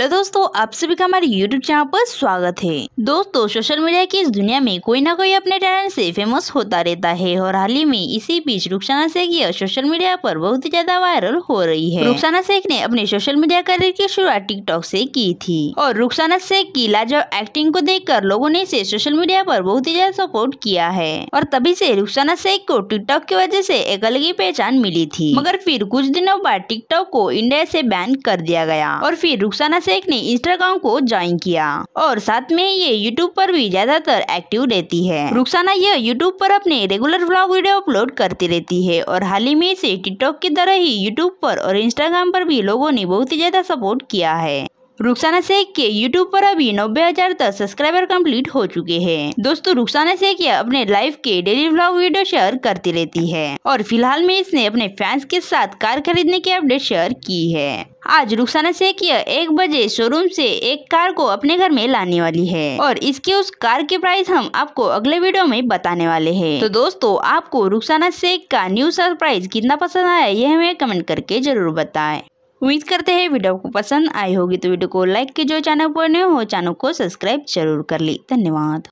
hello दोस्तों आप सभी का हमारे यूट्यूब चैनल पर स्वागत है दोस्तों सोशल मीडिया की इस दुनिया में कोई ना कोई अपने टैलेंट से फेमस होता रहता है और हाल ही में इसी बीच रुखसाना शेख यह सोशल मीडिया पर बहुत ही ज्यादा वायरल हो रही है रुखसाना शेख ने अपने सोशल मीडिया करियर की शुरुआत टिकटॉक से की थी और रुखसाना शेख की लाजवाब एक्टिंग को देख कर लोगों ने इसे सोशल मीडिया पर बहुत ही ज्यादा सपोर्ट किया है और तभी से रुखसाना शेख को टिकटॉक की वजह से एक अलग ही पहचान मिली थी मगर फिर कुछ दिनों बाद टिकटॉक को इंडिया से बैन कर दिया गया और फिर रुखसाना शेख ने इंस्टाग्राम को ज्वाइन किया और साथ में ये यूट्यूब पर भी ज्यादातर एक्टिव रहती है रुखसाना यह यूट्यूब पर अपने रेगुलर ब्लॉग वीडियो अपलोड करती रहती है और हाल ही में से टिकटॉक की तरह ही यूट्यूब पर और इंस्टाग्राम पर भी लोगों ने बहुत ही ज्यादा सपोर्ट किया है रुखसाना शेख के YouTube पर अभी नब्बे हजार तक सब्सक्राइबर कंप्लीट हो चुके हैं दोस्तों रुखसाना शेख यह अपने लाइफ के डेली व्लॉग वीडियो शेयर करती रहती है और फिलहाल में इसने अपने फैंस के साथ कार खरीदने की अपडेट शेयर की है आज रुखसाना सेकिया एक बजे शोरूम से एक कार को अपने घर में लाने वाली है और इसके उस कार के प्राइस हम आपको अगले वीडियो में बताने वाले हैं तो दोस्तों आपको रुखसाना शेख का न्यू सरप्राइज कितना पसंद आया ये हमें कमेंट करके जरूर बताए उम्मीद करते हैं वीडियो को पसंद आई होगी तो वीडियो को लाइक कीजिए चैनल पर नए हो चैनल को सब्सक्राइब जरूर कर ली धन्यवाद